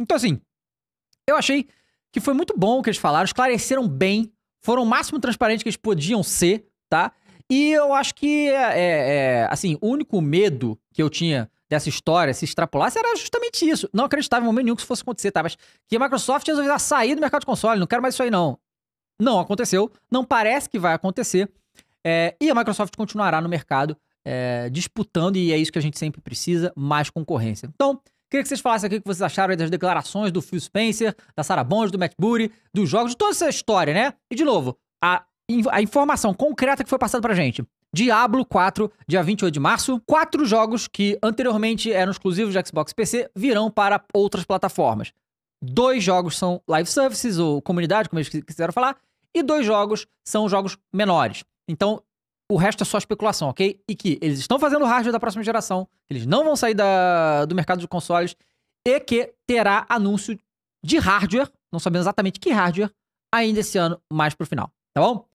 Então, assim, eu achei que foi muito bom o que eles falaram, esclareceram bem, foram o máximo transparente que eles podiam ser, tá? E eu acho que, é, é, é, assim, o único medo que eu tinha dessa história se extrapolasse era justamente isso. Não acreditava em momento nenhum que isso fosse acontecer, tá? Mas que a Microsoft resolveu sair do mercado de console, não quero mais isso aí não. Não aconteceu, não parece que vai acontecer. É, e a Microsoft continuará no mercado é, disputando, e é isso que a gente sempre precisa, mais concorrência. Então, Queria que vocês falassem aqui o que vocês acharam das declarações do Phil Spencer, da Sarah Bond, do Matt Bury, dos jogos, de toda essa história, né? E de novo, a, a informação concreta que foi passada pra gente. Diablo 4, dia 28 de março. Quatro jogos que anteriormente eram exclusivos de Xbox PC virão para outras plataformas. Dois jogos são live services ou comunidade, como eles quiseram falar, e dois jogos são jogos menores. Então, o resto é só especulação, ok? E que eles estão fazendo hardware da próxima geração, eles não vão sair da, do mercado de consoles e que terá anúncio de hardware, não sabemos exatamente que hardware, ainda esse ano, mais pro final, tá bom?